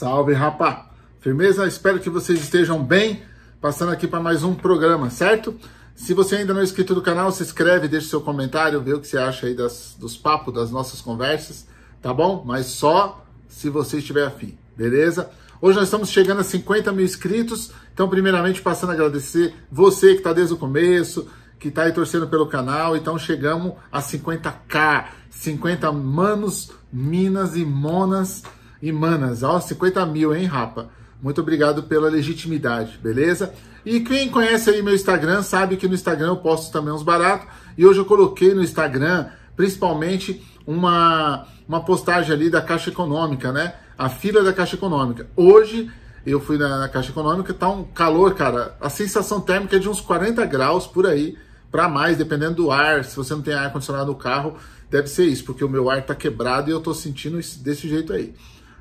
Salve, rapá! Firmeza? Espero que vocês estejam bem, passando aqui para mais um programa, certo? Se você ainda não é inscrito no canal, se inscreve, deixa seu comentário, vê o que você acha aí das, dos papos, das nossas conversas, tá bom? Mas só se você estiver afim, beleza? Hoje nós estamos chegando a 50 mil inscritos, então primeiramente passando a agradecer você que está desde o começo, que está aí torcendo pelo canal, então chegamos a 50k, 50 manos, minas e monas e Manas. Ó, 50 mil, hein, rapa? Muito obrigado pela legitimidade, beleza? E quem conhece aí meu Instagram sabe que no Instagram eu posto também uns baratos. E hoje eu coloquei no Instagram, principalmente, uma, uma postagem ali da Caixa Econômica, né? A fila da Caixa Econômica. Hoje eu fui na, na Caixa Econômica, tá um calor, cara. A sensação térmica é de uns 40 graus por aí, para mais, dependendo do ar. Se você não tem ar-condicionado no carro, deve ser isso, porque o meu ar tá quebrado e eu tô sentindo isso, desse jeito aí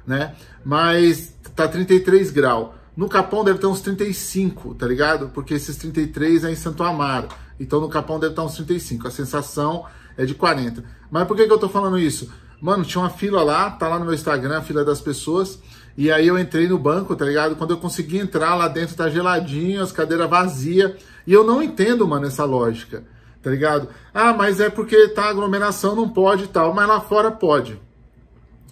né? Mas tá 33 graus. No Capão deve ter uns 35, tá ligado? Porque esses 33 é em Santo Amaro. Então no Capão deve estar tá uns 35. A sensação é de 40. Mas por que, que eu tô falando isso? Mano, tinha uma fila lá, tá lá no meu Instagram, a fila das pessoas. E aí eu entrei no banco, tá ligado? Quando eu consegui entrar, lá dentro tá geladinho, as cadeiras vazias. E eu não entendo, mano, essa lógica, tá ligado? Ah, mas é porque tá aglomeração, não pode e tal. Mas lá fora pode.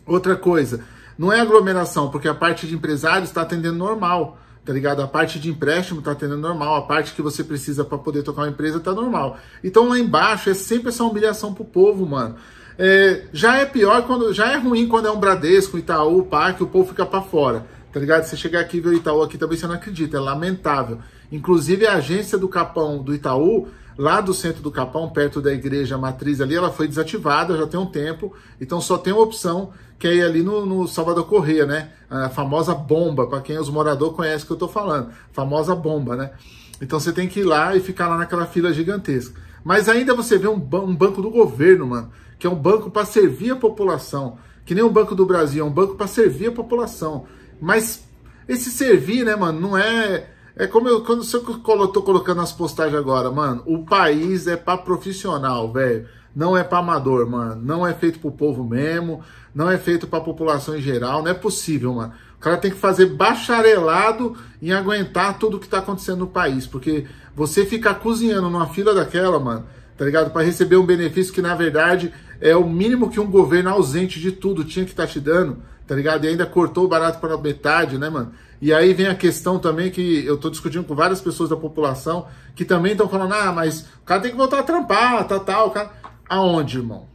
Outra coisa, não é aglomeração, porque a parte de empresários está atendendo normal, tá ligado? A parte de empréstimo está atendendo normal, a parte que você precisa para poder tocar uma empresa está normal. Então lá embaixo é sempre essa humilhação pro povo, mano. É, já é pior quando já é ruim quando é um Bradesco, Itaú, Parque, o povo fica para fora. Tá ligado? Você chegar aqui e ver o Itaú aqui também você não acredita, é lamentável. Inclusive a agência do Capão do Itaú lá do centro do Capão, perto da igreja matriz ali, ela foi desativada já tem um tempo, então só tem uma opção que é ir ali no, no Salvador Correia, né? A famosa bomba, para quem é os moradores conhece que eu tô falando, famosa bomba, né? Então você tem que ir lá e ficar lá naquela fila gigantesca. Mas ainda você vê um, um banco do governo, mano, que é um banco para servir a população, que nem um banco do Brasil, é um banco para servir a população. Mas esse servir, né, mano, não é é como eu, quando eu tô colocando as postagens agora, mano, o país é para profissional, velho. Não é para amador, mano. Não é feito pro povo mesmo, não é feito para população em geral, não é possível, mano. O cara tem que fazer bacharelado em aguentar tudo que tá acontecendo no país, porque você ficar cozinhando numa fila daquela, mano, tá ligado? Para receber um benefício que na verdade é o mínimo que um governo ausente de tudo tinha que estar tá te dando tá ligado? E ainda cortou o barato para metade, né, mano? E aí vem a questão também que eu tô discutindo com várias pessoas da população que também estão falando, ah, mas o cara tem que voltar a trampar, tá tal, tá, cara. Aonde, irmão?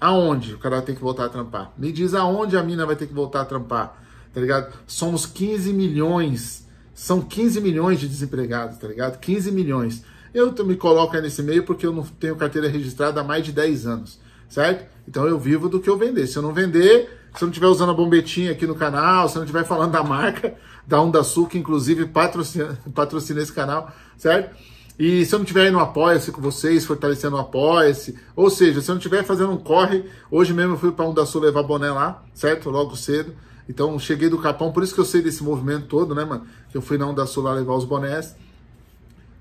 Aonde o cara tem que voltar a trampar? Me diz aonde a mina vai ter que voltar a trampar, tá ligado? Somos 15 milhões, são 15 milhões de desempregados, tá ligado? 15 milhões. Eu me coloco aí nesse meio porque eu não tenho carteira registrada há mais de 10 anos, certo? Então eu vivo do que eu vender. Se eu não vender, se não estiver usando a bombetinha aqui no canal, se não estiver falando da marca da Onda Sul, que inclusive patrocina, patrocina esse canal, certo? E se eu não estiver aí no Apoia-se com vocês, fortalecendo o Apoia-se, ou seja, se eu não estiver fazendo um corre, hoje mesmo eu fui para Onda Sul levar boné lá, certo? Logo cedo. Então cheguei do Capão, por isso que eu sei desse movimento todo, né, mano? Que eu fui na Onda Sul lá levar os bonés.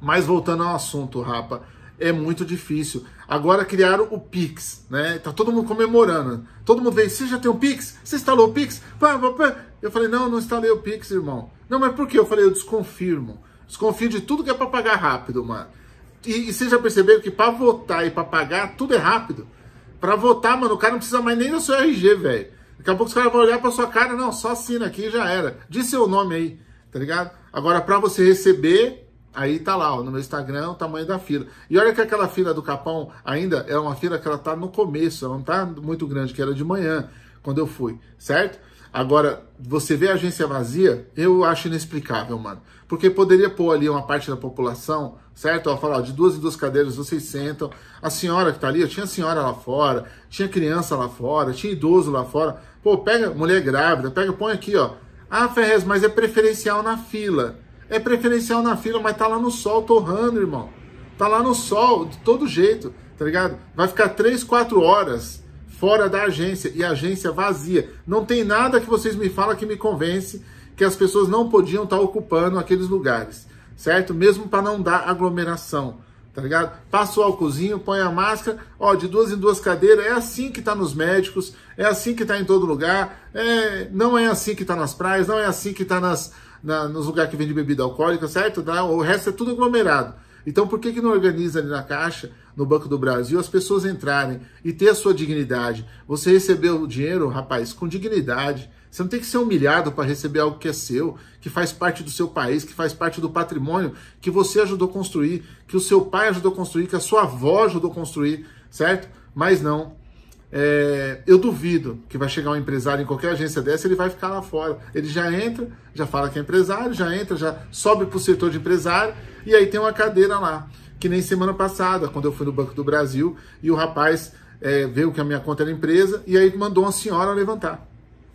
Mas voltando ao assunto, Rapa, é muito difícil. Agora criaram o Pix, né? Tá todo mundo comemorando. Todo mundo vê, você já tem o Pix? Você instalou o Pix? Pá, pá, pá. Eu falei, não, não instalei o Pix, irmão. Não, mas por quê? Eu falei, eu desconfirmo. Desconfio de tudo que é para pagar rápido, mano. E, e vocês já perceberam que para votar e para pagar, tudo é rápido. Para votar, mano, o cara não precisa mais nem do seu RG, velho. Daqui a pouco os caras vão olhar para sua cara, não, só assina aqui e já era. Diz seu nome aí, tá ligado? Agora, para você receber, Aí tá lá, ó, no meu Instagram, é o tamanho da fila. E olha que aquela fila do Capão ainda é uma fila que ela tá no começo, ela não tá muito grande, que era de manhã, quando eu fui, certo? Agora, você vê a agência vazia, eu acho inexplicável, mano. Porque poderia pôr ali uma parte da população, certo? Ela falar, ó, de duas em duas cadeiras vocês sentam. A senhora que tá ali, ó, tinha senhora lá fora, tinha criança lá fora, tinha idoso lá fora. Pô, pega mulher grávida, pega, põe aqui, ó. Ah, Ferrez, mas é preferencial na fila. É preferencial na fila, mas tá lá no sol torrando, irmão. Tá lá no sol, de todo jeito, tá ligado? Vai ficar 3, 4 horas fora da agência e agência vazia. Não tem nada que vocês me falam que me convence que as pessoas não podiam estar tá ocupando aqueles lugares, certo? Mesmo para não dar aglomeração, tá ligado? Passa o álcoolzinho, põe a máscara, ó, de duas em duas cadeiras, é assim que tá nos médicos, é assim que tá em todo lugar, é, não é assim que tá nas praias, não é assim que tá nas, na, nos lugares que vende bebida alcoólica, certo? o resto é tudo aglomerado. Então, por que, que não organiza ali na caixa, no Banco do Brasil, as pessoas entrarem e ter a sua dignidade? Você recebeu o dinheiro, rapaz, com dignidade. Você não tem que ser humilhado para receber algo que é seu, que faz parte do seu país, que faz parte do patrimônio que você ajudou a construir, que o seu pai ajudou a construir, que a sua avó ajudou a construir, certo? Mas não, é, eu duvido que vai chegar um empresário em qualquer agência dessa, ele vai ficar lá fora. Ele já entra, já fala que é empresário, já entra, já sobe para o setor de empresário e aí tem uma cadeira lá. Que nem semana passada, quando eu fui no Banco do Brasil e o rapaz é, veio que a minha conta era empresa e aí mandou uma senhora levantar.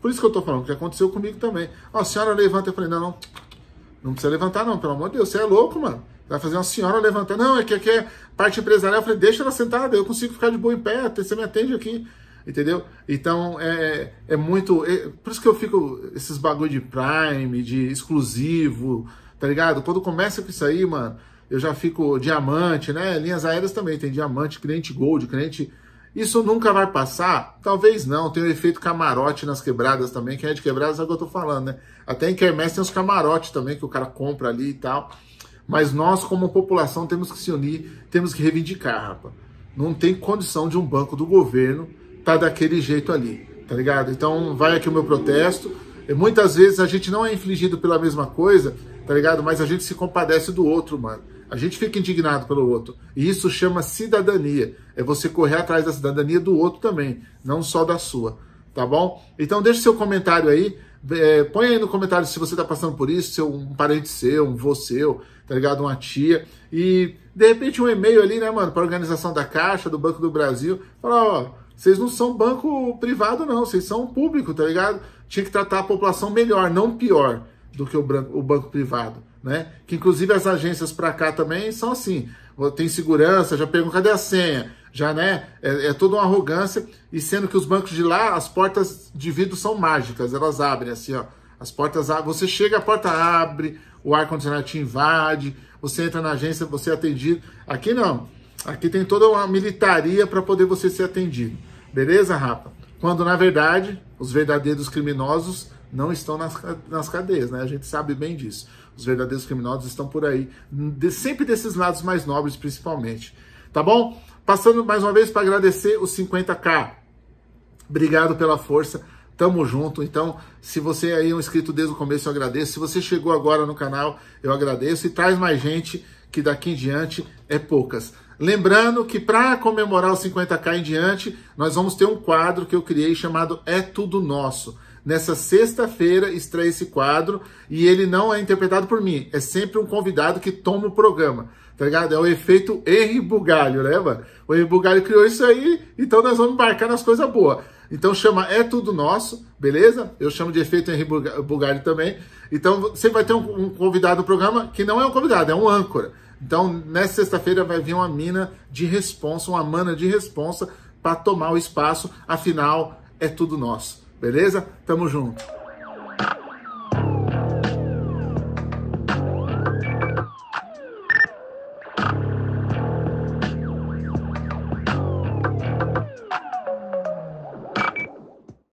Por isso que eu estou falando, que aconteceu comigo também. Ó, a senhora levanta, eu falei, não, não, não precisa levantar, não, pelo amor de Deus. Você é louco, mano. Vai fazer uma senhora levantar. Não, é que aqui é parte empresarial. Eu falei, deixa ela sentada, eu consigo ficar de boa em pé, você me atende aqui. Entendeu? Então é, é muito. É, por isso que eu fico. Esses bagulho de Prime, de exclusivo, tá ligado? Quando começa com isso aí, mano, eu já fico diamante, né? Linhas aéreas também, tem diamante, cliente gold, cliente isso nunca vai passar? Talvez não. Tem o efeito camarote nas quebradas também. Quem é de quebradas sabe é o que eu tô falando, né? Até em quermesse tem os camarotes também que o cara compra ali e tal. Mas nós, como população, temos que se unir, temos que reivindicar, rapaz. Não tem condição de um banco do governo tá daquele jeito ali, tá ligado? Então vai aqui o meu protesto. E muitas vezes a gente não é infligido pela mesma coisa, tá ligado? Mas a gente se compadece do outro, mano. A gente fica indignado pelo outro. E isso chama cidadania. É você correr atrás da cidadania do outro também, não só da sua. Tá bom? Então deixa seu comentário aí. É, põe aí no comentário se você está passando por isso, se é um parente seu, um vô seu, tá ligado? Uma tia. E de repente um e-mail ali, né, mano, para organização da Caixa, do Banco do Brasil. Fala, ó, vocês não são banco privado, não, vocês são público, tá ligado? Tinha que tratar a população melhor, não pior do que o banco, o banco privado, né? Que inclusive as agências para cá também são assim, tem segurança, já perguntam cadê a senha, já né? É, é, toda uma arrogância e sendo que os bancos de lá as portas de vidro são mágicas, elas abrem assim, ó, as portas você chega a porta abre, o ar condicionado te invade, você entra na agência, você é atendido. Aqui não, aqui tem toda uma militaria para poder você ser atendido, beleza, rapa? Quando na verdade os verdadeiros criminosos não estão nas, nas cadeias, né? A gente sabe bem disso. Os verdadeiros criminosos estão por aí, de, sempre desses lados mais nobres, principalmente. Tá bom? Passando mais uma vez para agradecer os 50k. Obrigado pela força. Tamo junto. Então, se você é aí é um inscrito desde o começo, eu agradeço. Se você chegou agora no canal, eu agradeço. E traz mais gente, que daqui em diante é poucas. Lembrando que para comemorar os 50k em diante, nós vamos ter um quadro que eu criei chamado É Tudo Nosso. Nessa sexta-feira estreia esse quadro e ele não é interpretado por mim, é sempre um convidado que toma o programa, tá ligado? É o efeito Henry Bugalho, né, mano? O Henry Bugalho criou isso aí, então nós vamos embarcar nas coisas boas. Então chama É Tudo Nosso, beleza? Eu chamo de efeito Henry Bugalho também. Então você vai ter um, um convidado do programa que não é um convidado, é um âncora. Então, nessa sexta-feira vai vir uma mina de responsa, uma mana de responsa para tomar o espaço, afinal, é tudo nosso. Beleza? Tamo junto.